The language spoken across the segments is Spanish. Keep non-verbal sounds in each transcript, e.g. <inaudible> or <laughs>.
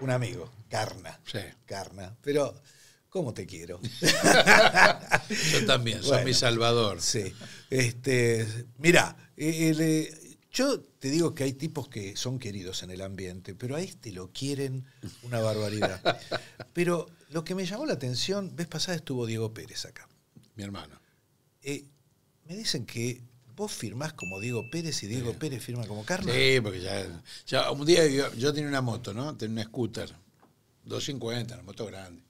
Un amigo, Carna. Carna. Pero, ¿cómo te quiero? <laughs> <laughs> yo también, soy mi salvador. Sí. Este, mira, eh, eh, yo te digo que hay tipos que son queridos en el ambiente, pero a este lo quieren una barbaridad. <laughs> Pero lo que me llamó la atención, vez pasada estuvo Diego Pérez acá. Mi hermano. Eh, me dicen que vos firmás como Diego Pérez y Diego Pérez firma como Carlos. Sí, porque ya, un día yo, tenía una moto, ¿no? Tenía una scooter, 250, una moto grande.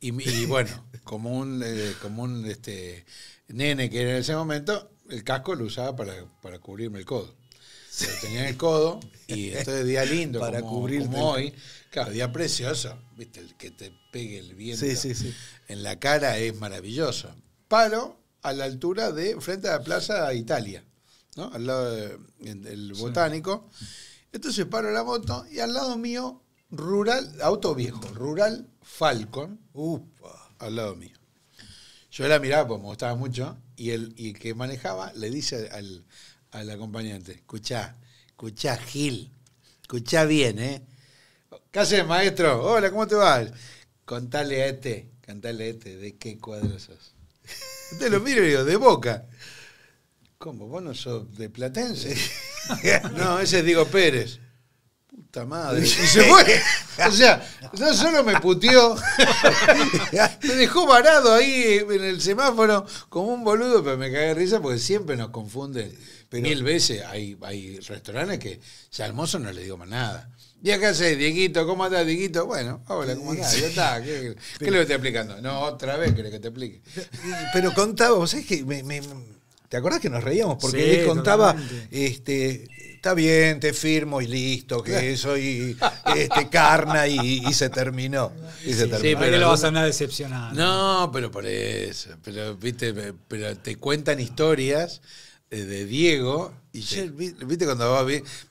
Y, bueno, <laughs> como un, eh, como un este, nene que era en ese momento, el casco lo usaba para, para cubrirme el codo. Lo tenía en el codo y esto es día lindo para como, hoy. Claro, día precioso. Viste, el que te pegue el viento en la cara es maravilloso. Palo a la altura de, frente a la Plaza Italia, ¿no? Al lado del botánico. Entonces paro la moto y al lado mío, rural, auto viejo, rural Falcon, upa, al lado mío. Yo la miraba, porque me gustaba mucho, y el, que manejaba le dice al, acompañante, escuchá, escuchá Gil, escuchá bien, ¿eh? ¿Qué haces, maestro? Hola, ¿cómo te va? Contale a este, contale a este, ¿de qué cuadro sos? Te lo miro y digo, de boca. ¿Cómo? ¿Vos no sos de Platense? <laughs> no, ese es Diego Pérez. Puta madre. Y se fue. O sea, no solo me puteó, <laughs> me dejó varado ahí en el semáforo como un boludo, pero me cagué de risa porque siempre nos confunde Mil veces hay, restaurantes que mozo no le digo más nada. ¿Y acá se, Dieguito? ¿Cómo estás, Dieguito? Bueno, hola, ¿cómo estás? está. ¿Qué, le <laughs> estoy explicando? No, otra vez querés que te explique. Pero contaba, vos sabés que me, ¿Te acordás que nos reíamos? Porque él contaba, este, está bien, te firmo y listo, que soy este, carna y, se terminó. sí, pero lo vas a andar decepcionado. No, pero por eso. Pero, viste, pero te cuentan historias eh, de Diego. Y viste cuando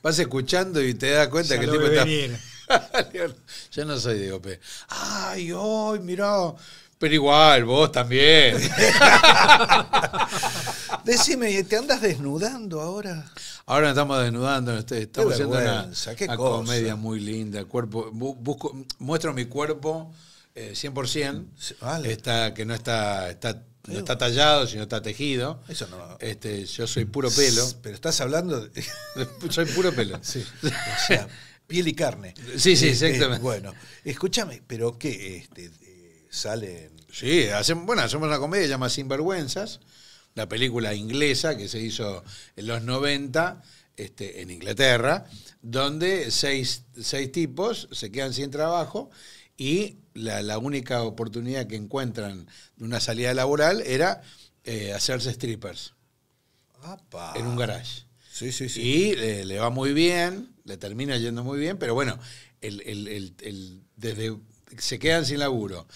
vas, escuchando y te das cuenta que el tipo está. <laughs> yo no soy Diego Pe Ay, ay, mira Pero igual, vos también. <laughs> Decime, ¿te andas desnudando ahora? Ahora nos estamos desnudando, estamos haciendo una, comedia muy linda. Cuerpo, muestro mi cuerpo 100%. Eh, vale. Está, que no está, está no está tallado, sino está tejido. Eso no. Este, yo soy puro pelo. Pero estás hablando. De... <laughs> soy puro pelo. Sí. O sea, piel y carne. Sí, sí, este, exactamente. bueno, escúchame, pero ¿qué? Este, salen. Sí, hacen. bueno, hacemos una comedia llamada se llama Sinvergüenzas, la película inglesa que se hizo en los 90. Este, en Inglaterra, donde seis, seis tipos se quedan sin trabajo y la, única oportunidad que encuentran de una salida laboral era eh, hacerse strippers. En un garage. Y eh, le va muy bien, le termina yendo muy bien, pero bueno, el, el, desde se quedan sin laburo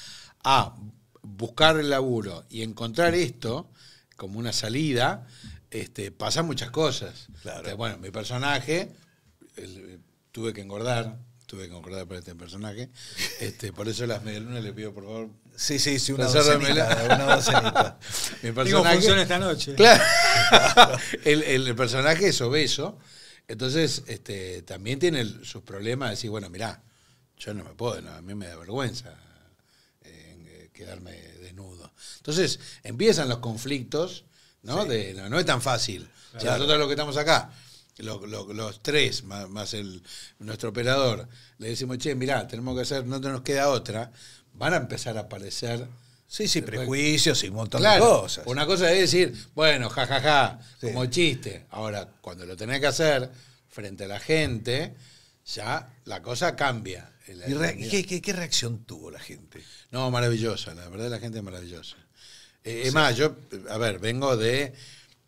a buscar el laburo y encontrar esto como una salida, este, pasan muchas cosas. Este, bueno, mi personaje, tuve que engordar, tuve que concordar para este personaje. Este, por eso las medias lunes le pido, por favor. Sí, sí, sí, una docenita. <laughs> Una docenita. Mi esta noche. Claro. <laughs> el, personaje es obeso. Entonces, este, también tiene sus problemas de decir, bueno, mirá, yo no me puedo, a mí me da vergüenza eh, eh, quedarme desnudo. Entonces, empiezan los conflictos, ¿no? De, no, es tan fácil. nosotros lo que estamos acá, los, tres, más, el, nuestro operador, le decimos, che, mirá, tenemos que hacer, no nos queda otra, van a empezar a aparecer. Sí, sí, prejuicios y un montón de cosas. Una cosa es decir, bueno, jajaja, como chiste. Ahora, cuando lo tenés que hacer frente a la gente, ya la cosa cambia. ¿Y qué, qué, reacción tuvo la gente? No, maravillosa, la verdad la gente es maravillosa. Eh, es más, yo, a ver, vengo de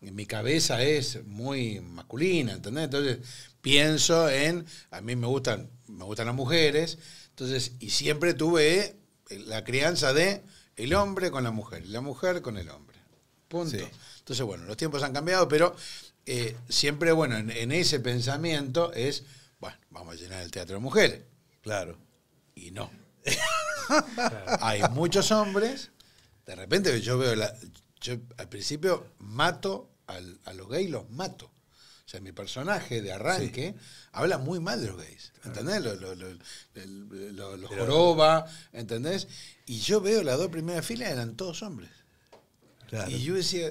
mi cabeza es muy masculina, ¿entendés? Entonces pienso en, a mí me gustan, me gustan las mujeres, entonces, y siempre tuve la crianza de el hombre con la mujer, la mujer con el hombre. Punto. Entonces, bueno, los tiempos han cambiado, pero eh, siempre, bueno, en, ese pensamiento es, bueno, vamos a llenar el teatro de mujeres. Claro. Y no. <laughs> Hay muchos hombres, de repente yo veo la, yo al principio mato a los gays, los mato. O sea, mi personaje de arranque habla muy mal de los gays. ¿Entendés? Los joroba, ¿entendés? Y yo veo las dos primeras filas, eran todos hombres. Y yo decía,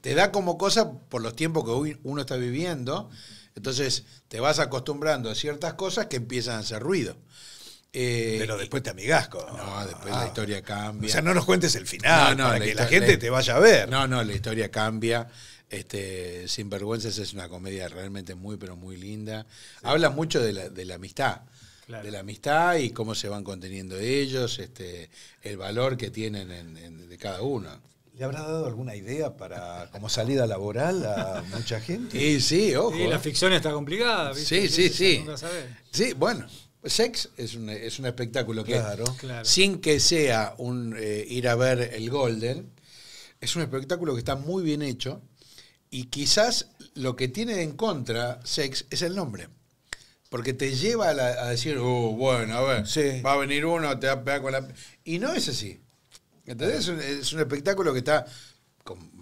te da como cosa por los tiempos que uno está viviendo. Entonces te vas acostumbrando a ciertas cosas que empiezan a hacer ruido. Eh, pero después te Amigasco No, después la ah. historia cambia. O sea, no nos cuentes el final para que la gente te vaya a ver. No, no, la historia cambia. Este, Sinvergüenzas es una comedia realmente muy, pero muy linda. Habla mucho de la, amistad. De la amistad y cómo se van conteniendo ellos, este, el valor que tienen de cada uno. ¿Le habrá dado alguna idea para como salida laboral a mucha gente? Sí, sí, ojo. y la ¿eh? ficción está complicada. ¿viste? Sí, sí, sí. Sí, bueno, Sex es un, espectáculo que, claro, sin que sea un eh, ir a ver el Golden, es un espectáculo que está muy bien hecho y quizás lo que tiene en contra Sex es el nombre. Porque te lleva a, decir, oh, bueno, a ver, va a venir uno, te va a pegar con la... Y no es así. ¿Entendés? Es un, espectáculo que está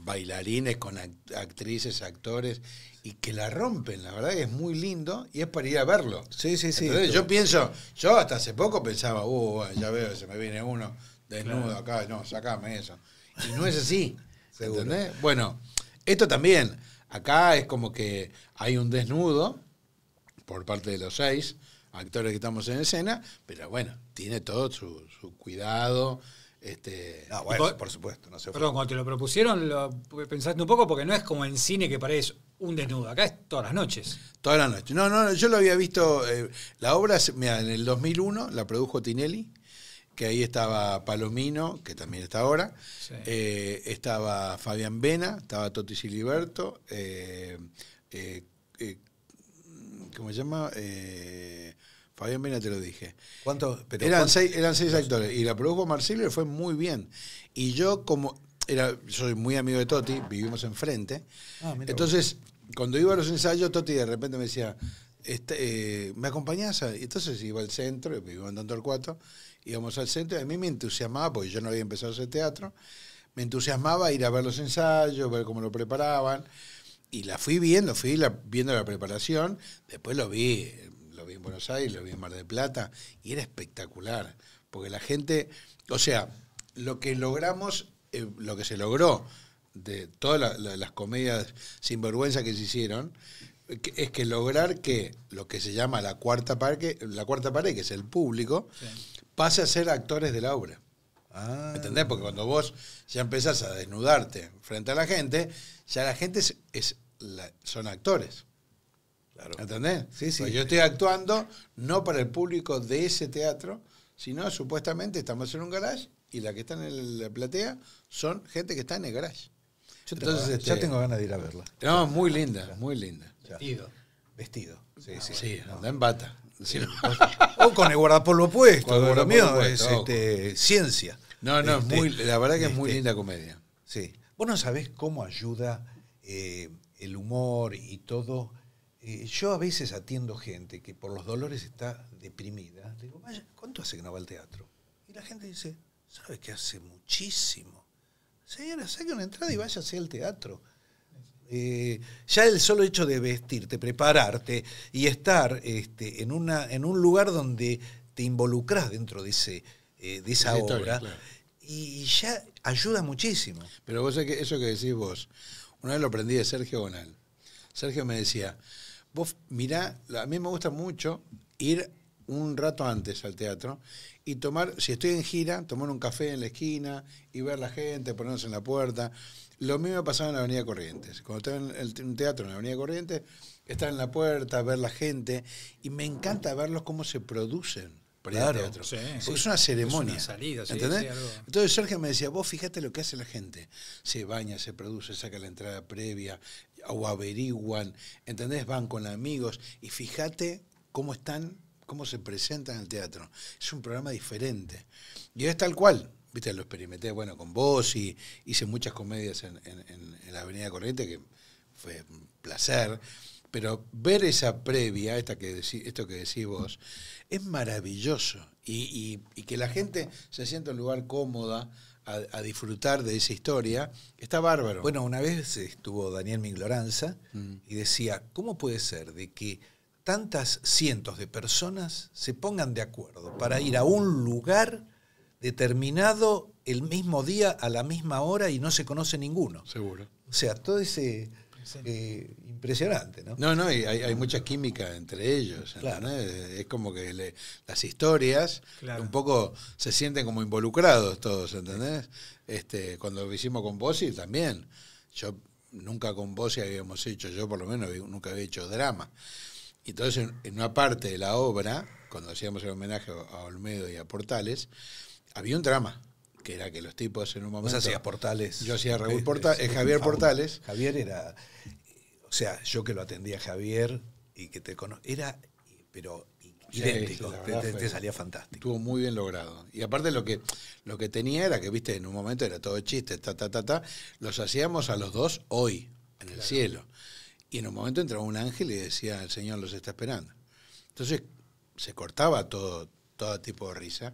bailarines, con actrices, actores, y que la rompen, la verdad que es muy lindo y es para ir a verlo. Sí, sí, sí. yo pienso, yo hasta hace poco pensaba, uh, ya veo, se me viene uno desnudo acá, no, sacame eso. Y no es así, <laughs> ¿entendés? Bueno, esto también, acá es como que hay un desnudo por parte de los seis actores que estamos en escena, pero bueno, tiene todo su, su cuidado, este, bueno, por supuesto, Perdón, cuando te lo propusieron, pensaste un poco porque no es como en cine que parece un desnudo, acá es todas las noches. Todas las noches. No, no, yo lo había visto, eh, la obra, mira, en el 2001 la produjo Tinelli, que ahí estaba Palomino, que también está ahora, eh, estaba Fabián Vena, estaba Toti Siliberto, eh, ¿cómo se llama? Eh, Fabián Mira te lo dije. ¿Cuánto? eran, Seis, eran seis actores y la produjo Marcelo y le fue muy bien. Y yo como era, soy muy amigo de Toti, vivimos enfrente. Ah, entonces, cuando iba a los ensayos, Toti de repente me decía, este, eh, ¿me acompañás? y Entonces iba al centro, vivíamos en Tanto Cuatro, íbamos al centro y a mí me entusiasmaba, porque yo no había empezado a hacer teatro, me entusiasmaba ir a ver los ensayos, ver cómo lo preparaban. Y la fui viendo, fui viendo la preparación, después lo vi vi en Buenos Aires, lo vi en Mar del Plata, y era espectacular, porque la gente, o sea, lo que logramos, eh, lo que se logró de todas las comedias sinvergüenza que se hicieron, es que lograr que lo que se llama la cuarta pared, la cuarta pared que es el público, pase a ser actores de la obra. Ah. ¿Entendés? Porque cuando vos ya empezás a desnudarte frente a la gente, ya la gente es, son actores. ¿Entendés? Sí, sí. Pues yo estoy actuando no para el público de ese teatro, sino supuestamente estamos en un garage y la que está en la platea son gente que está en el garage. Entonces, ya este, tengo ganas de ir a verla. No, muy linda, muy linda. Vestido. Vestido. Sí, ah, sí. en bata. <laughs> o con el guardapolvo puesto. Con mío es este, ciencia. No, no, muy, este, la verdad que es muy linda comedia. Sí. Vos no sabés cómo ayuda eh, el humor y todo eh, yo a veces atiendo gente que por los dolores está deprimida. digo, ¿cuánto hace que no va al teatro? Y la gente dice, ¿sabes qué hace muchísimo? Señora, saque una entrada y váyase al teatro. Eh, ya el solo hecho de vestirte, prepararte y estar este, en, una, en un lugar donde te involucras dentro de, ese, eh, esa obra y ya ayuda muchísimo. Pero vos que eso que decís vos, una vez lo aprendí de Sergio Bonal. Sergio me decía, Vos mirá, a mí me gusta mucho ir un rato antes al teatro y tomar, si estoy en gira, tomar un café en la esquina y ver la gente, ponernos en la puerta. Lo mismo pasaba en la Avenida Corrientes. Cuando estaba en un teatro en la Avenida Corrientes, estar en la puerta, ver la gente y me encanta verlos cómo se producen. claro, teatro. Porque es una ceremonia. salida, Entonces Sergio me decía, vos fíjate lo que hace la gente. Se baña, se produce, saca la entrada previa, o averiguan, ¿entendés? Van con amigos y fíjate cómo están, cómo se presentan en el teatro. Es un programa diferente. Y es tal cual. Viste, lo experimenté, bueno, con vos y hice muchas comedias en, la Avenida Corriente, que fue un placer. Pero ver esa previa, esta que esto que decís vos, es maravilloso. Y, y, que la gente se sienta en un lugar cómoda, a, disfrutar de esa historia. Está bárbaro. Bueno, una vez estuvo Daniel Migloranza mm. y decía, ¿cómo puede ser de que tantas cientos de personas se pongan de acuerdo para ir a un lugar determinado el mismo día, a la misma hora y no se conoce ninguno? Seguro. O sea, todo ese eh, impresionante, ¿no? No, no, hay, mucha química entre ellos, Es como que las historias un poco se sienten como involucrados todos, ¿entendés? Este, cuando lo hicimos con Bossi también, yo nunca con Bossi habíamos hecho, yo por lo menos nunca había hecho drama. Entonces, en una parte de la obra, cuando hacíamos el homenaje a Olmedo y a Portales, había un drama que era que los tipos en un momento. Vos hacías Portales. Yo hacía Raúl Portales, Javier ah, Portales. Javier era. O sea, yo que lo atendía a Javier y que te conocía... Era, pero idéntico. te, salía fantástico. Estuvo muy bien logrado. Y aparte lo que, lo que tenía era que, viste, en un momento era todo chiste, ta, ta, ta, ta. Los hacíamos a los dos hoy, en el cielo. Y en un momento entraba un ángel y decía, el Señor los está esperando. Entonces se cortaba todo, todo tipo de risa.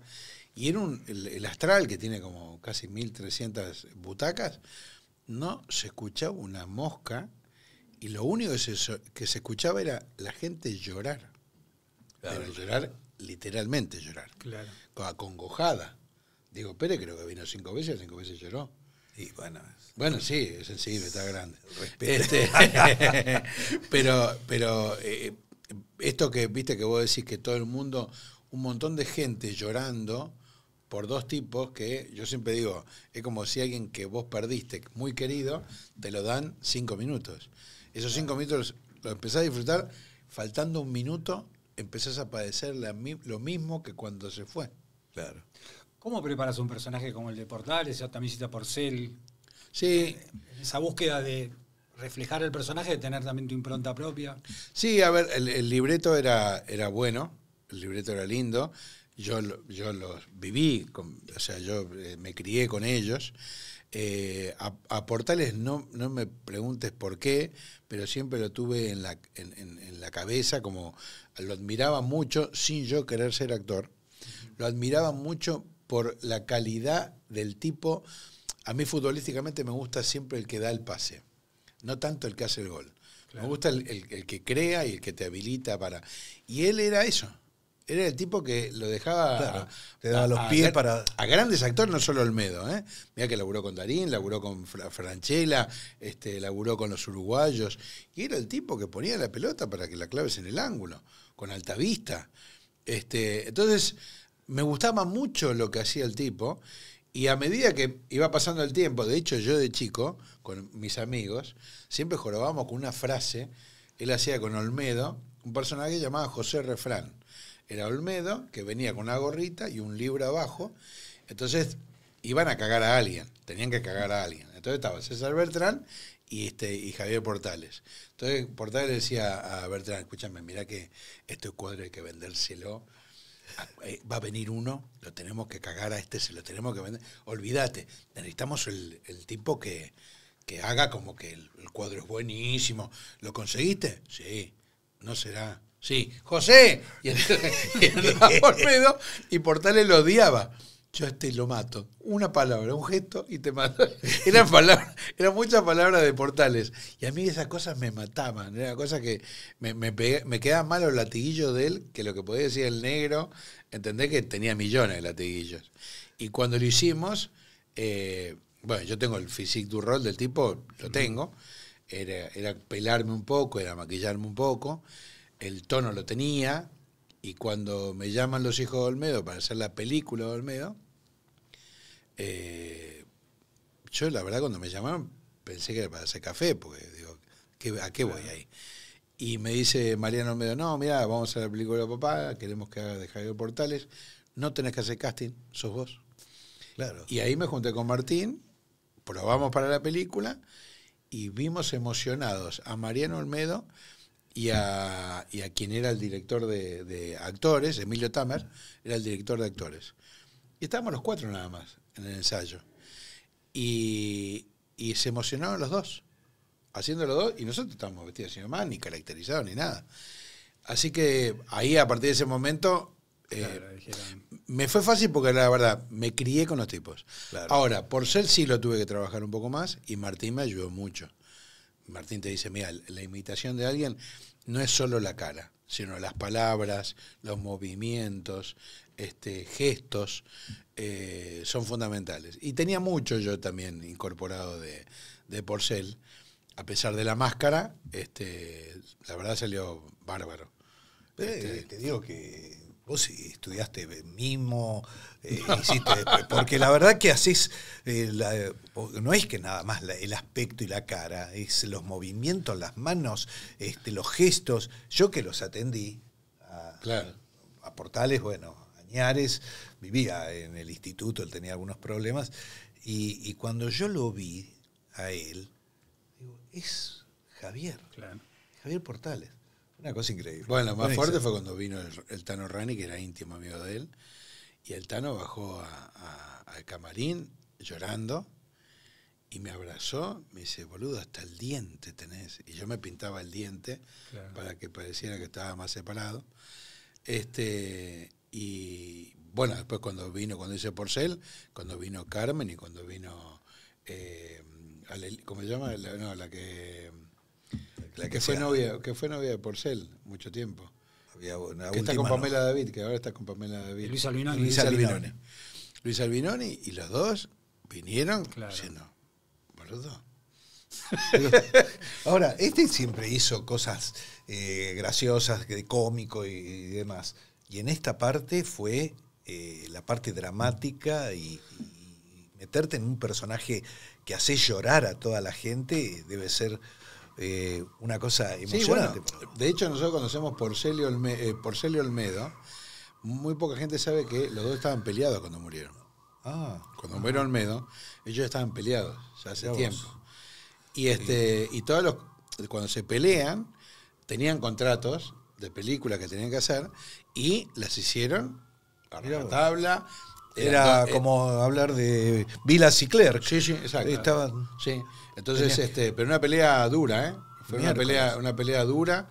Y era el, astral, que tiene como casi 1.300 butacas, no se escuchaba una mosca y lo único que se, que se escuchaba era la gente llorar. llorar, literalmente llorar. Claro. Acongojada. Digo, pere creo que vino cinco veces, cinco veces lloró. Y bueno, sí, es sencillo está grande. <laughs> respete este, <laughs> pero pero eh, esto que viste que vos decís que todo el mundo, un montón de gente llorando por dos tipos que yo siempre digo, es como si alguien que vos perdiste, muy querido, te lo dan cinco minutos. Esos cinco minutos los, empezás a disfrutar, faltando un minuto empezás a padecer lo mismo que cuando se fue. Claro. ¿Cómo preparas un personaje como el de Portales, esa también Porcel? Sí. Eh, esa búsqueda de reflejar el personaje, de tener también tu impronta propia. Sí, a ver, el, libreto era, era bueno, el libreto era lindo yo, yo los viví, o sea, yo eh, me crié con ellos. Eh, a, Portales no, no me preguntes por qué, pero siempre lo tuve en la, en, la cabeza, como lo admiraba mucho sin yo querer ser actor. Lo admiraba mucho por la calidad del tipo. A mí futbolísticamente me gusta siempre el que da el pase, no tanto el que hace el gol. Me gusta el que crea y el que te habilita para... Y él era eso era el tipo que lo dejaba. te daba los pies para. A grandes actores, no solo Olmedo, ¿eh? Mira que laburó con Darín, laburó con Franchella, este, laburó con los uruguayos. Y era el tipo que ponía la pelota para que la claves en el ángulo, con alta vista. Este, entonces, me gustaba mucho lo que hacía el tipo. Y a medida que iba pasando el tiempo, de hecho, yo de chico, con mis amigos, siempre jorobábamos con una frase. Él hacía con Olmedo un personaje llamado José Refrán era Olmedo, que venía con una gorrita y un libro abajo. Entonces iban a cagar a alguien, tenían que cagar a alguien. Entonces estaba César Bertrán y, este, y Javier Portales. Entonces Portales decía a Bertrán, escúchame, mira que este cuadro hay que vendérselo. Ah, eh, va a venir uno, lo tenemos que cagar a este, se lo tenemos que vender. Olvídate, necesitamos el, tipo que, haga como que el, cuadro es buenísimo. ¿Lo conseguiste? Sí, no será. Sí, José. Y <laughs> <laughs> por y Portales lo odiaba. Yo este lo mato. Una palabra, un gesto y te mato. <laughs> Eran, muchas palabras de portales. Y a mí esas cosas me mataban. Era cosa que me, me, me quedaban mal los latiguillos de él, que lo que podía decir el negro, entendé que tenía millones de latiguillos. Y cuando lo hicimos, eh, bueno, yo tengo el physique du rol del tipo, lo tengo. Era, era pelarme un poco, era maquillarme un poco el tono lo tenía, y cuando me llaman los hijos de Olmedo para hacer la película de Olmedo, eh, yo la verdad cuando me llamaron pensé que era para hacer café, porque digo, ¿a qué voy ahí? Y me dice Mariano Olmedo, no, mira, vamos a hacer la película de papá, queremos que haga de Javier Portales, no tenés que hacer casting, sos vos. Claro. Y ahí me junté con Martín, probamos para la película y vimos emocionados a Mariano Olmedo y a, quien era el director de, actores, Emilio Tamer, era el director de actores. Y estábamos los cuatro nada más en el ensayo. Y, se emocionaron los dos, haciéndolo los dos, y nosotros estábamos vestidos sin más, ni caracterizados, ni nada. Así que ahí, a partir de ese momento, eh, me fue fácil porque la verdad, me crié con los tipos. Ahora, por ser sí lo tuve que trabajar un poco más y Martín me ayudó mucho. Martín te dice, mira, la imitación de alguien no es solo la cara, sino las palabras, los movimientos, este, gestos, eh, son fundamentales. Y tenía mucho yo también incorporado de, Porcel, a pesar de la máscara, este, la verdad salió bárbaro. Eh, este, te digo que Vos estudiaste mimo, eh, <laughs> hiciste, porque la verdad que haces, eh, eh, no es que nada más el aspecto y la cara, es los movimientos, las manos, este, los gestos. Yo que los atendí a, portales, bueno, Añares, vivía en el instituto, él tenía algunos problemas, y, cuando yo lo vi a él, digo, es Javier, Javier Portales. Una cosa increíble. Bueno, lo más fuerte fue cuando vino el, Tano Rani, que era íntimo amigo de él, y el Tano bajó a, al camarín llorando y me abrazó, me dice, boludo, hasta el diente tenés. Y yo me pintaba el diente para que pareciera que estaba más separado. Este, y bueno, después cuando vino, cuando dice Porcel, cuando vino Carmen y cuando vino, eh, ¿cómo se llama? no, la que la que, fue novia, que fue de Porcel mucho tiempo. que está con Pamela David, que ahora está con Pamela David. Luis Albinoni. Luis Albinoni. Luis Albinoni y los dos vinieron claro. diciendo, <laughs> ahora, este siempre hizo cosas eh, graciosas, de cómico y, demás. Y en esta parte fue eh, la parte dramática y, y meterte en un personaje que hace llorar a toda la gente debe ser eh, una cosa emocionante. de hecho, nosotros conocemos por Celio, eh, Olmedo. Muy poca gente sabe que los dos estaban peleados cuando murieron. Ah, cuando murieron Olmedo, ellos estaban peleados ya hace tiempo. Y, este, y todos los, cuando se pelean, tenían contratos de películas que tenían que hacer y las hicieron a la tabla era como eh, hablar de Vila y Sí, sí, exacto. Estaban, sí. Entonces, este, pero una pelea dura, ¿eh? Fue una pelea, una pelea dura.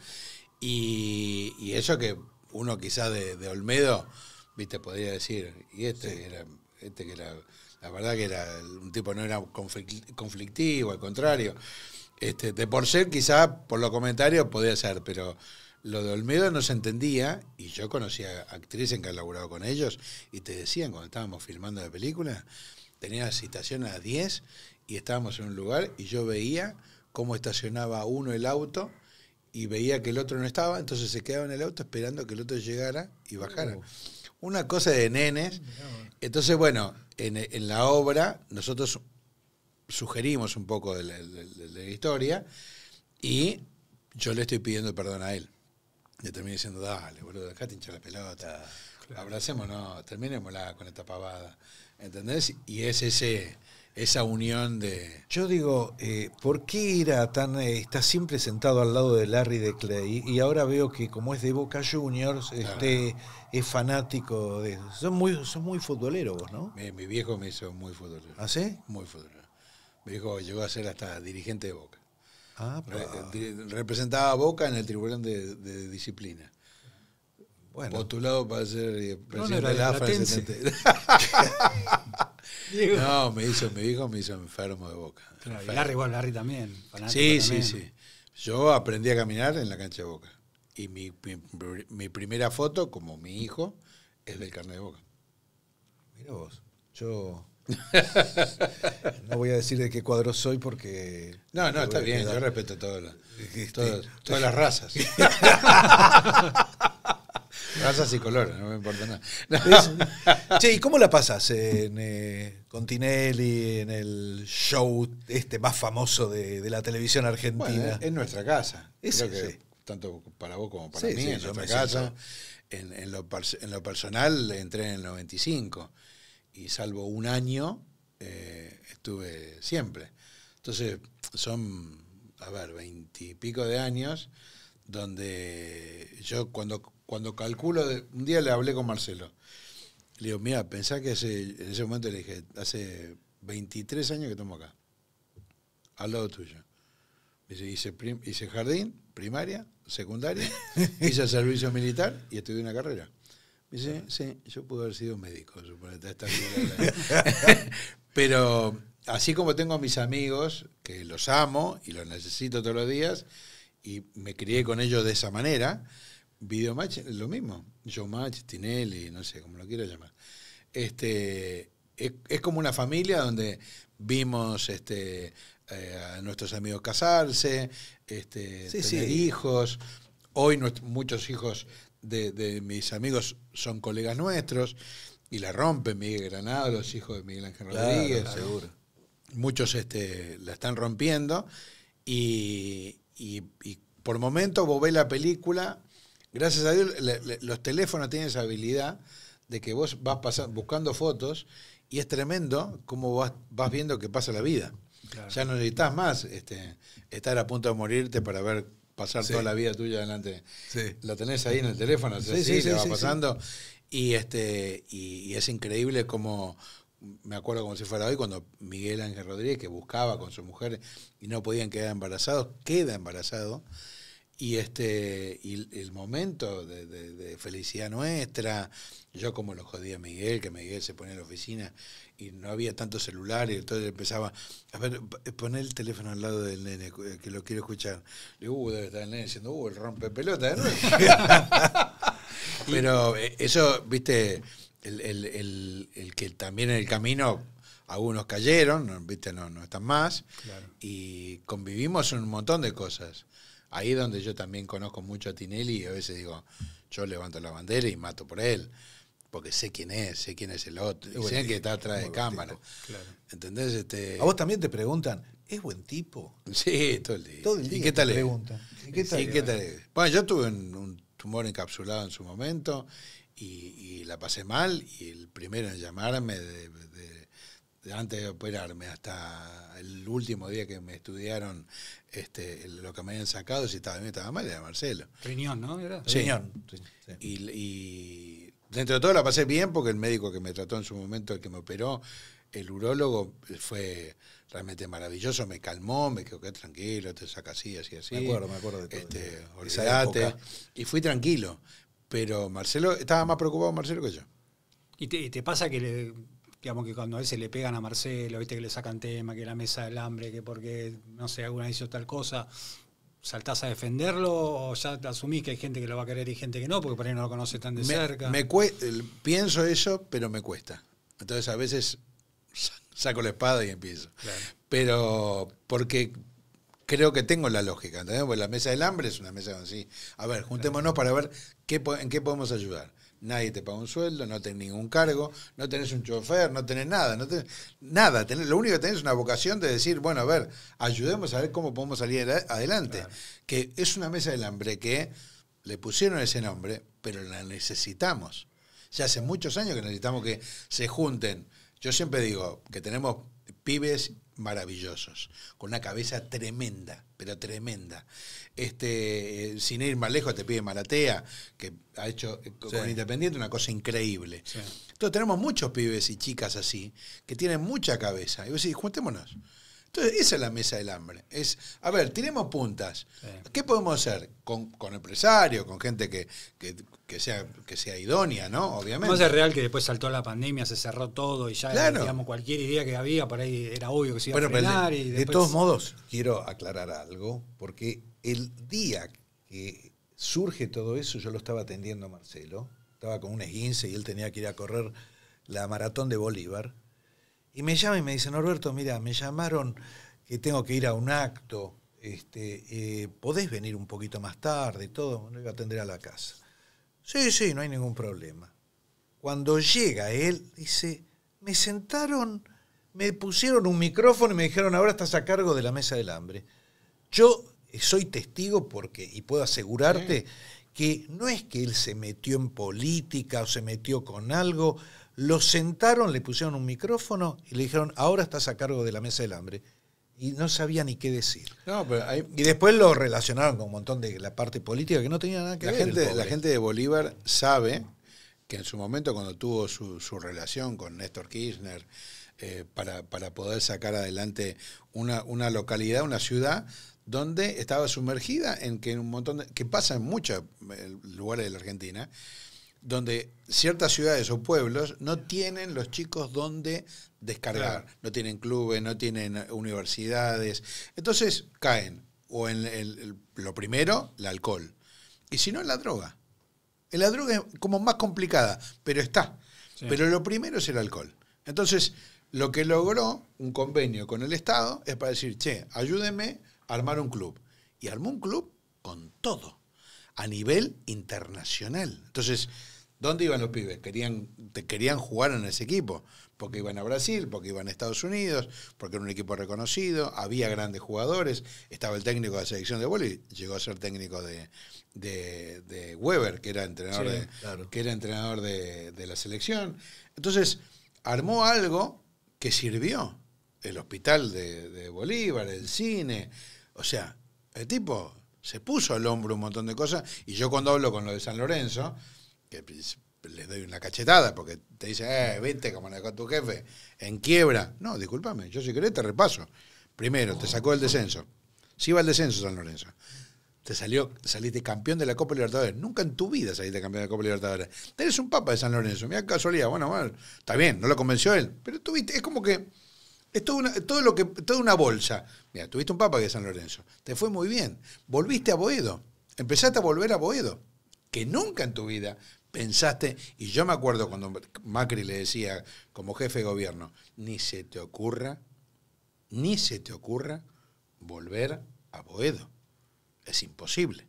Y, eso que uno quizás de, Olmedo, viste, podría decir, y este era, este que era, la verdad que era un tipo no era conflictivo, al contrario. Este, de por ser, quizás por los comentarios podía ser, pero lo de Olmedo no se entendía, y yo conocía actrices que han laburado con ellos, y te decían cuando estábamos filmando la película, tenía la citación a las 10 y estábamos en un lugar y yo veía cómo estacionaba uno el auto y veía que el otro no estaba, entonces se quedaba en el auto esperando que el otro llegara y bajara. Oh. Una cosa de nenes. Entonces, bueno, en, la obra nosotros sugerimos un poco de la historia y yo le estoy pidiendo perdón a él le terminé diciendo, dale, boludo, acá, hincha la pelota, abracémonos, terminémosla con esta pavada. ¿Entendés? Y es ese, esa unión de... Yo digo, eh, ¿por qué era tan... Eh, está siempre sentado al lado de Larry de Clay y ahora veo que como es de Boca Juniors, este, es fanático de... Son muy, son muy futboleros vos, ¿no? Mi, mi, viejo me hizo muy futbolero. ¿Ah, sí? Muy futbolero. Mi viejo llegó a ser hasta dirigente de Boca. Ah, eh, representaba a Boca en el Tribunal de, Disciplina. Postulado para ser eh, presidente de la AFA 70. <laughs> no, me hizo, mi hijo me hizo enfermo de boca. y Larry, igual Larry también. Sí, sí, sí. Yo aprendí a caminar en la cancha de boca. Y mi, mi, mi primera foto, como mi hijo, es del carnet de boca. Mira vos. Yo <laughs> no voy a decir de qué cuadro soy porque... No, no, está bien, yo respeto este, todas las, <laughs> todas, las razas. <laughs> razas y colores, no me importa nada. Che, ¿y cómo la pasas en, eh, con Tinelli, en el show este más famoso de, la televisión argentina? en nuestra casa. Creo que tanto para vos como para mí, en nuestra casa. En, en, lo, en, lo, personal entré en el 95 y salvo un año, eh, estuve siempre. Entonces, son, a ver, veintipico de años donde yo cuando, cuando calculo, de, un día le hablé con Marcelo. Le digo, mira, pensá que en ese momento le dije, hace 23 años que tomo acá, al lado tuyo. Dice, hice, prim, hice jardín, primaria, secundaria, <laughs> hice servicio militar y estudié una carrera. Dice, sí, yo pude haber sido médico, <laughs> Pero así como tengo a mis amigos, que los amo y los necesito todos los días, y me crié con ellos de esa manera, Videomatch es lo mismo. Showmatch, Tinelli, no sé, cómo lo quiero llamar. Este, es, como una familia donde vimos este, eh, a nuestros amigos casarse, este, tener hijos. Hoy muchos hijos de, mis amigos son colegas nuestros y la rompen Miguel Granado, los mm. hijos de Miguel Ángel Rodríguez. Seguro. Muchos este, la están rompiendo y, por momento vos ves la película, gracias a Dios los teléfonos tienen esa habilidad de que vos vas buscando fotos y es tremendo cómo vas, viendo que pasa la vida. Ya no necesitas más este, estar a punto de morirte para ver pasar toda la vida tuya adelante. Sí. La tenés ahí en el teléfono, sí, va pasando. Y, este, y, es increíble como me acuerdo como si fuera hoy, cuando Miguel Ángel Rodríguez, que buscaba con su mujer y no podían quedar embarazados, queda embarazado. Y, este, el momento de, felicidad nuestra, yo como lo jodía a Miguel, que Miguel se ponía en la oficina y no había tanto celular, y entonces empezaba, a eh, poner el teléfono al lado del nene, eh, que lo quiero escuchar. Le digo, uh, debe estar el nene diciendo, uh, el rompe pelota. ¿eh?". <laughs> Pero eso, viste, el, que también en el camino algunos cayeron, viste, no, no están más, y convivimos en un montón de cosas. Ahí es donde yo también conozco mucho a Tinelli y a veces digo, yo levanto la bandera y mato por él, porque sé quién es, sé quién es el otro, que está atrás de cámara. ¿Entendés? Este, a vos también te preguntan, ¿es buen tipo? Sí, todo el día. ¿Y qué tal es? Bueno, yo tuve un, tumor encapsulado en su momento y, la pasé mal y el primero en llamarme de antes de operarme, hasta el último día que me estudiaron este, lo que me habían sacado, si estaba bien estaba mal, era Marcelo. Riñón, ¿no? Riñón. Y, dentro de todo la pasé bien porque el médico que me trató en su momento, el que me operó, el urólogo, fue realmente maravilloso, me calmó, me quedé tranquilo, te saca así, así, así. Me acuerdo, me acuerdo de todo. Este, y fui tranquilo. Pero Marcelo, estaba más preocupado Marcelo que yo. ¿Y te, te pasa que le digamos que cuando a veces le pegan a Marcelo, viste que le sacan tema, que la mesa del hambre, que porque, no sé, alguna hizo tal cosa, ¿saltás a defenderlo o ya te asumís que hay gente que lo va a querer y gente que no, porque por ahí no lo conoce tan de cerca? pienso eso, pero me cuesta. Entonces a veces saco la espada y empiezo. Pero porque creo que tengo la lógica, ¿entendés? Porque la mesa del hambre es una mesa así. A ver, juntémonos para ver qué, en qué podemos ayudar nadie te paga un sueldo, no tenés ningún cargo, no tenés un chofer, no tenés nada, no tenés nada. lo único que tenés es una vocación de decir, bueno, a ver, ayudemos a ver cómo podemos salir adelante. Que es una mesa del hambre que le pusieron ese nombre, pero la necesitamos. Ya hace muchos años que necesitamos que se junten. Yo siempre digo que tenemos pibes maravillosos, con una cabeza tremenda, pero tremenda. Este, eh, sin ir más lejos, te pide Maratea, que ha hecho eh, con Independiente una cosa increíble. Entonces tenemos muchos pibes y chicas así, que tienen mucha cabeza. Y vos decís, juntémonos. Entonces, esa es la mesa del hambre. Es, a ver, tenemos puntas. ¿Qué podemos hacer? Con, con empresarios, con gente que, sea, que sea idónea, ¿no? Obviamente. No es real que después saltó la pandemia, se cerró todo y ya, cualquier idea que había por ahí era obvio que se iba a De, de todos modos, quiero aclarar algo, porque el día que surge todo eso, yo lo estaba atendiendo a Marcelo, estaba con un esguince y él tenía que ir a correr la maratón de Bolívar. Y me llama y me dice, Norberto, mira, me llamaron que tengo que ir a un acto, este, eh, ¿podés venir un poquito más tarde? y Todo, no iba a atender a la casa. Sí, sí, no hay ningún problema. Cuando llega él, dice, me sentaron, me pusieron un micrófono y me dijeron, ahora estás a cargo de la mesa del hambre. Yo eh, soy testigo porque, y puedo asegurarte, que no es que él se metió en política o se metió con algo, lo sentaron, le pusieron un micrófono y le dijeron, ahora estás a cargo de la mesa del hambre. Y no sabía ni qué decir. Y después lo relacionaron con un montón de la parte política que no tenía nada que la ver. Gente, la gente de Bolívar sabe que en su momento cuando tuvo su, su relación con Néstor Kirchner eh, para, poder sacar adelante una, una localidad, una ciudad, donde estaba sumergida en que un montón de, que pasa en muchos eh, lugares de la Argentina, donde ciertas ciudades o pueblos no tienen los chicos donde descargar, no tienen clubes, no tienen universidades, entonces caen o en lo primero, el alcohol, y si no, la droga. la droga es como más complicada, pero está. Pero lo primero es el alcohol. Entonces, lo que logró un convenio con el Estado es para decir, che, ayúdenme a armar un club. Y armó un club con todo a nivel internacional. Entonces, ¿dónde iban los pibes? Querían, te querían jugar en ese equipo, porque iban a Brasil, porque iban a Estados Unidos, porque era un equipo reconocido, había grandes jugadores, estaba el técnico de la selección de vóley, llegó a ser técnico de, de, Weber, que era entrenador, de, que era entrenador de, la selección. Entonces, armó algo que sirvió. El hospital de, de Bolívar, el cine. O sea, el tipo se puso al hombro un montón de cosas. Y yo cuando hablo con lo de San Lorenzo, que les doy una cachetada porque te dice, eh, como le dejó tu jefe, en quiebra. No, discúlpame, yo si querés te repaso. Primero, te sacó el descenso. Sí iba al descenso San Lorenzo. Te salió, saliste campeón de la Copa Libertadores. Nunca en tu vida saliste campeón de la Copa Libertadores. eres un papa de San Lorenzo, mira casualidad. Bueno, bueno, está bien, no lo convenció él. Pero tuviste, es como que es todo una, lo que, toda una bolsa. Mira, tuviste un papa que es San Lorenzo. Te fue muy bien. Volviste a Boedo. Empezaste a volver a Boedo. Que nunca en tu vida pensaste, y yo me acuerdo cuando Macri le decía como jefe de gobierno, ni se te ocurra, ni se te ocurra volver a Boedo. Es imposible.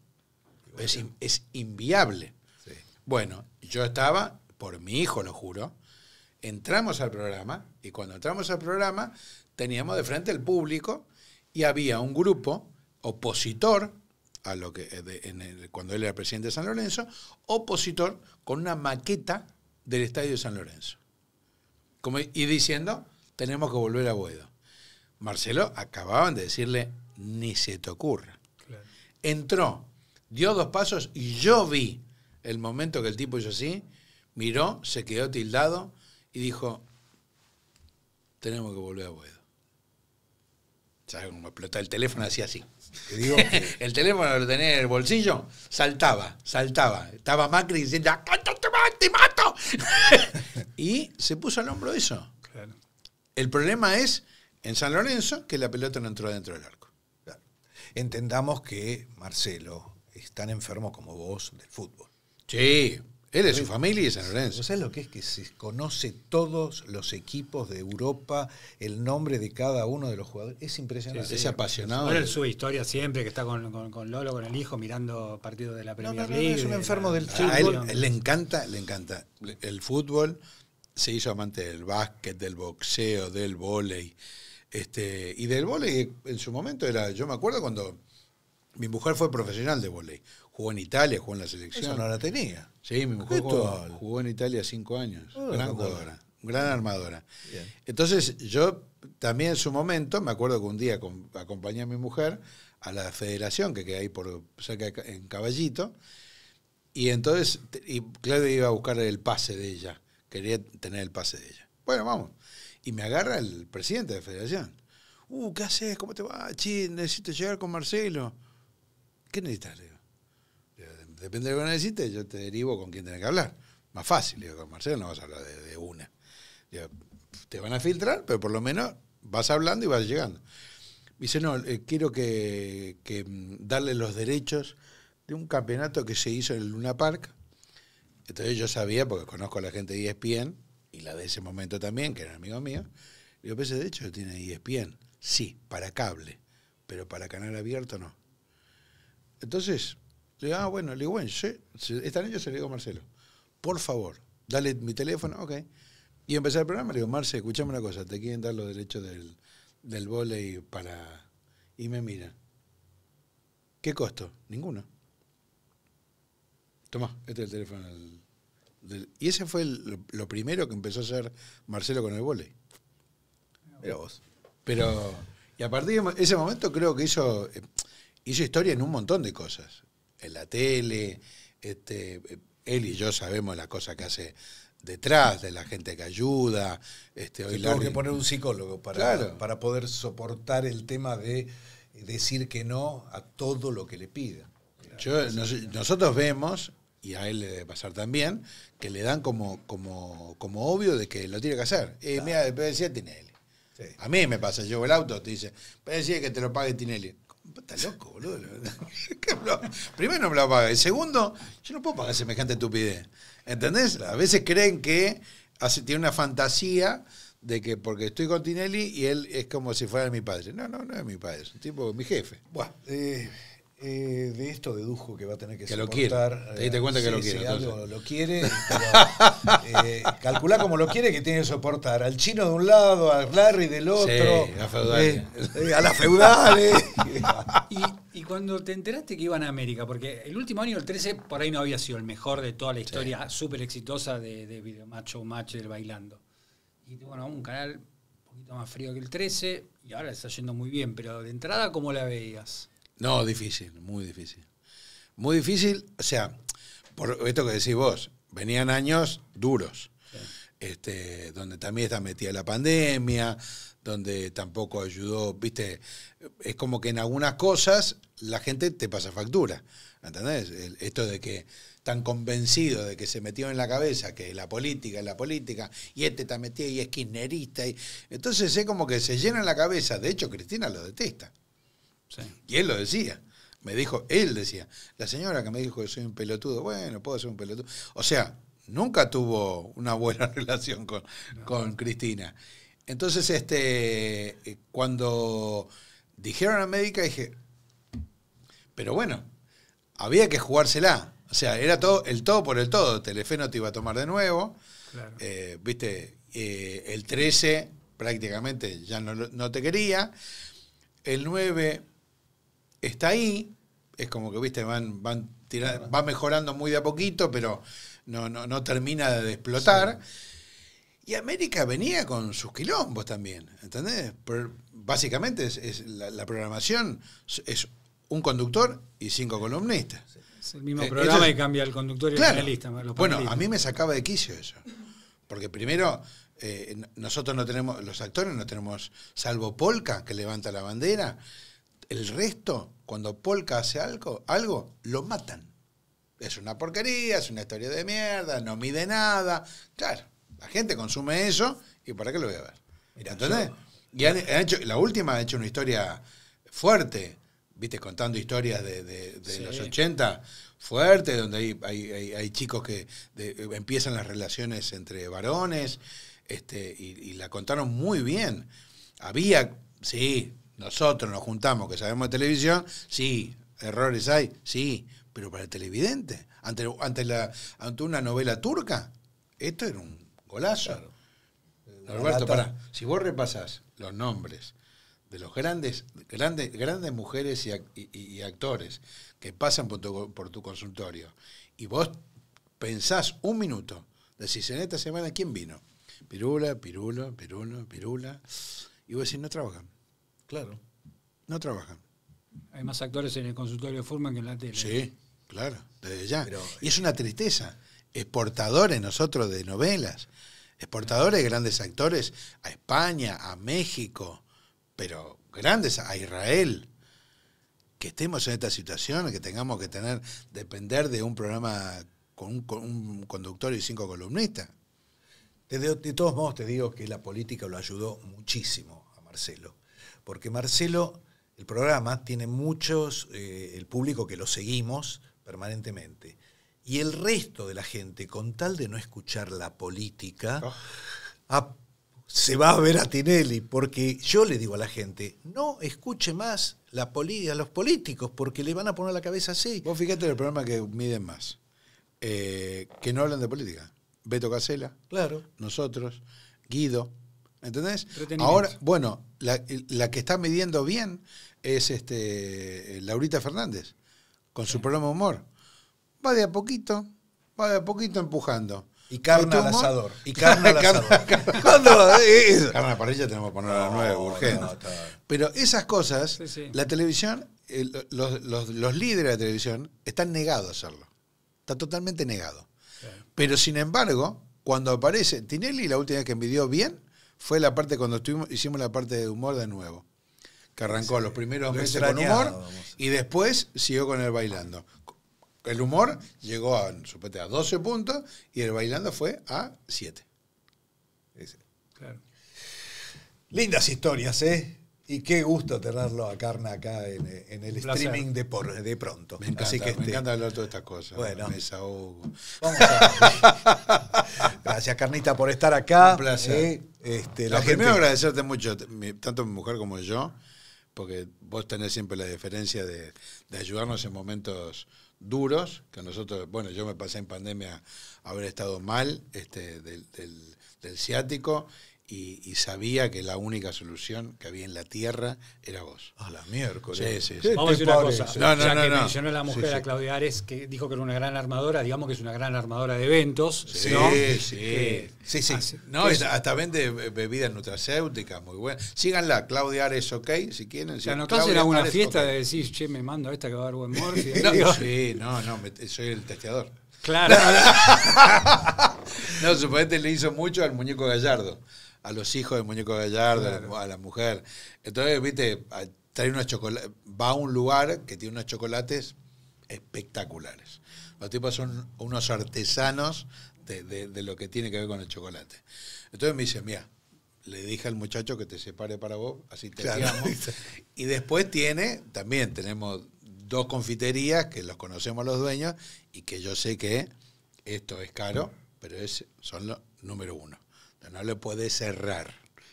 Es, inviable. Bueno, yo estaba, por mi hijo lo juro, entramos al programa y cuando entramos al programa teníamos de frente el público y había un grupo opositor a lo que eh, cuando él era presidente de San Lorenzo, opositor con una maqueta del estadio de San Lorenzo. Como, y diciendo, tenemos que volver a Boedo. Marcelo acababan de decirle, ni se te ocurra. Entró, dio dos pasos y yo vi el momento que el tipo hizo así, miró, se quedó tildado, y dijo, tenemos que volver a Boedo. ¿Sabes cómo el teléfono? decía así. <laughs> el teléfono lo tenía en el bolsillo, saltaba, saltaba. Estaba Macri diciendo, te mato! <laughs> y se puso al hombro eso. Claro. El problema es en San Lorenzo que la pelota no entró dentro del arco. Entendamos que Marcelo es tan enfermo como vos del fútbol. Sí, él es su familia y San Lorenzo. ¿Sabes lo que es que se conoce todos los equipos de Europa, el nombre de cada uno de los jugadores? Es impresionante. Es apasionado. Ahora su historia siempre, que está con, Lolo, con el hijo, mirando partidos de la Premier no, no, no, es un enfermo del fútbol. A le encanta, le encanta el fútbol. Se hizo amante del básquet, del boxeo, del vóley. Este, y del vóley en su momento era, yo me acuerdo cuando mi mujer fue profesional de vóley. Jugó en Italia, jugó en la selección. Eso no la tenía. Sí, mi mujer jugó, en Italia cinco años. Oh, gran jugadora, gran armadora. Entonces, yo también en su momento, me acuerdo que un día acompañé a mi mujer a la federación que queda ahí por cerca en Caballito. Y entonces, y Claudio iba a buscar el pase de ella. Quería tener el pase de ella. Bueno, vamos. Y me agarra el presidente de la federación. Uh, ¿qué haces? ¿Cómo te va? chi necesito llegar con Marcelo. ¿Qué necesitas? depende de lo que necesites, yo te derivo con quién tenés que hablar. Más fácil, digo, con Marcelo no vas a hablar de, una. te van a filtrar, pero por lo menos vas hablando y vas llegando. Dice, no, eh, quiero que, mm, darle los derechos de un campeonato que se hizo en el Luna Park. Entonces yo sabía, porque conozco a la gente de ESPN, y la de ese momento también, que era amigo mío, Yo digo, de hecho lo tiene ESPN. Sí, para cable, pero para canal abierto no. Entonces, le digo, ah, bueno, le digo, bueno, esta se le digo Marcelo, por favor, dale mi teléfono, ok. Y empecé el programa, le digo, Marce, escuchame una cosa, te quieren dar los derechos del, del volei para... Y me mira. ¿Qué costo? Ninguno. Tomá, este es el teléfono y ese fue lo primero que empezó a hacer Marcelo con el volei. Pero vos. Pero... Y a partir de ese momento creo que hizo, eh, hizo historia en un montón de cosas en la tele. Este, él y yo sabemos la cosa que hace detrás, de la gente que ayuda. Este, hoy Tengo que poner un psicólogo para, para poder soportar el tema de decir que no a todo lo que le pida. nosotros vemos, y a él le debe pasar también, que le dan como, como, como obvio de que lo tiene que hacer. Eh, claro. Mira, Tinelli. A mí me pasa, llevo el auto, te dice, decir que te lo pague Tinelli. Está loco, boludo. <laughs> Primero no me lo paga. Y segundo, yo no puedo pagar semejante estupidez. ¿Entendés? A veces creen que tiene una fantasía de que porque estoy con Tinelli y él es como si fuera mi padre. No, no, no es mi padre, es un tipo, mi jefe. Buah, eh, eh, de esto dedujo que va a tener que, que soportar, lo Te eh, cuenta que lo quiere. lo quiere, eh, <laughs> como lo quiere que tiene que soportar. Al chino de un lado, al Larry del otro. a, a las feudales. <laughs> y, cuando te enteraste que iban a América, porque el último año, el 13, por ahí no había sido el mejor de toda la historia súper exitosa de, Video Macho Match del Bailando. Y bueno, un canal un poquito más frío que el 13, y ahora está yendo muy bien, pero de entrada, ¿cómo la veías? No, difícil, muy difícil. Muy difícil, o sea, por esto que decís vos, venían años duros, este, donde también está metida la pandemia, donde tampoco ayudó, viste, es como que en algunas cosas la gente te pasa factura, ¿entendés? Esto de que tan convencido de que se metió en la cabeza que la política es la política, y este está metido y es kirchnerista, y... entonces es como que se llena la cabeza, de hecho Cristina lo detesta. Y él lo decía. Me dijo, él decía. La señora que me dijo que soy un pelotudo, bueno, puedo ser un pelotudo. O sea, nunca tuvo una buena <laughs> relación con, Cristina. Entonces, este, eh, cuando dijeron a médica, dije, pero bueno, había que jugársela. O sea, era todo, el todo por el todo. Telefe no te iba a tomar de nuevo. Eh, viste, eh, el 13 prácticamente ya no, no te quería. El 9 está ahí, es como que, viste, van, van, va mejorando muy de a poquito, pero no, no, termina de explotar. Y América venía con sus quilombos también, ¿entendés? Pero básicamente es, la, programación es un conductor y cinco columnistas. Es el mismo eh, programa y cambia el conductor y el bueno, a mí me sacaba de quicio eso. Porque primero, eh, nosotros no tenemos, los actores no tenemos, salvo Polka, que levanta la bandera, el resto, cuando Polka hace algo, algo, lo matan. Es una porquería, es una historia de mierda, no mide nada. Claro, la gente consume eso y ¿para qué lo voy a ver? ¿entendés? Y hecho, la última ha hecho una historia fuerte, viste, contando historias de, los 80 fuerte, donde hay, chicos que empiezan las relaciones entre varones, este, y, la contaron muy bien. Había, sí, nosotros nos juntamos que sabemos de televisión, sí, errores hay, sí, pero para el televidente, ante, la, ante una novela turca, esto era un golazo. Alberto pará, si vos repasás los nombres de los grandes, grandes, grandes mujeres y, actores que pasan por tu, por tu, consultorio y vos pensás un minuto, decís en esta semana quién vino, pirula, pirula, pirula, pirula, y vos decís no trabajan. Claro. No trabajan. Hay más actores en el consultorio de Furman que en la tele. Sí, claro, desde ya. y es eh, una tristeza. Exportadores nosotros de novelas, exportadores de grandes actores a España, a México, pero grandes a Israel. Que estemos en esta situación, que tengamos que tener, depender de un programa con un, conductor y cinco columnistas. de todos modos, te digo que la política lo ayudó muchísimo a Marcelo porque Marcelo, el programa, tiene muchos, eh, el público que lo seguimos permanentemente. Y el resto de la gente, con tal de no escuchar la política, ah. se va a ver a Tinelli, porque yo le digo a la gente, no escuche más la a los políticos, porque le van a poner la cabeza así. Vos fíjate el programa que miden más, eh, que no hablan de política. Beto Casela, claro. nosotros, Guido, ¿Entendés? Ahora, bueno, la, que está midiendo bien es este Laurita Fernández, con su su programa Humor. Va de a poquito, va de a poquito empujando. Y carne al asador. Y <laughs> carne al asador. <laughs> Eh, eh. Carne a parrilla tenemos que poner a nueve, urgente. Pero esas cosas, la televisión, los, líderes de la televisión están negados a hacerlo. Está totalmente negado. Pero sin embargo, cuando aparece Tinelli, la última vez que midió bien, fue la parte cuando estuvimos, hicimos la parte de humor de nuevo. Que arrancó los primeros meses con humor y después siguió con el bailando. El humor llegó a, supete, a 12 puntos y el bailando fue a 7. Claro. Lindas historias, ¿eh? Y qué gusto tenerlo a Carna acá en, eh, el streaming de, por, de pronto. Así que me este, encanta hablar todas estas cosas. Bueno, me <laughs> gracias, Carnita, por estar acá. Un placer. Eh, este, la, primero agradecerte mucho, tanto mi mujer como yo, porque vos tenés siempre la diferencia de, ayudarnos en momentos duros, que nosotros, bueno, yo me pasé en pandemia haber estado mal este, del, del ciático y, sabía que la única solución que había en la tierra era vos. A la miércoles. Sí, sí, Vamos a decir una cosa. No, no, ya no, que mencionó la mujer a Claudia Ares, que dijo que era una gran armadora, digamos que es una gran armadora de eventos. Sí, sí. Sí, sí. no, hasta vende bebidas nutracéuticas muy buenas. Síganla, Claudia Ares, ok, si quieren. Si ¿Te alguna fiesta de decir, che, me mando a esta que va a dar buen <laughs> morfi? no, sí, no, no, soy el testeador. Claro. <laughs> no, supuestamente le hizo mucho al muñeco Gallardo a los hijos de Muñeco Gallardo, a la mujer. Entonces, viste, trae unos chocolates, va a un lugar que tiene unos chocolates espectaculares. Los tipos son unos artesanos de, lo que tiene que ver con el chocolate. Entonces me dice, mira, le dije al muchacho que te separe para vos, así te llamo. Y después tiene, también tenemos dos confiterías que los conocemos los dueños y que yo sé que esto es caro, pero es, son los número uno. No le puede cerrar.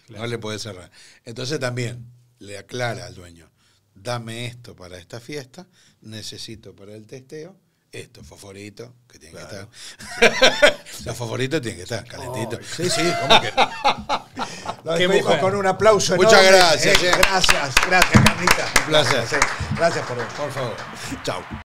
No le puede cerrar. Entonces también le aclara al dueño, dame esto para esta fiesta, necesito para el testeo, esto, fosforito, que tiene que estar. <laughs> Los fosforitos tienen que estar calentitos. sí, sí, como que? <laughs> Lo con un aplauso Muchas gracias. Eh, eh. gracias, gracias, Carlita. Gracias, eh. gracias por, por favor. Chao.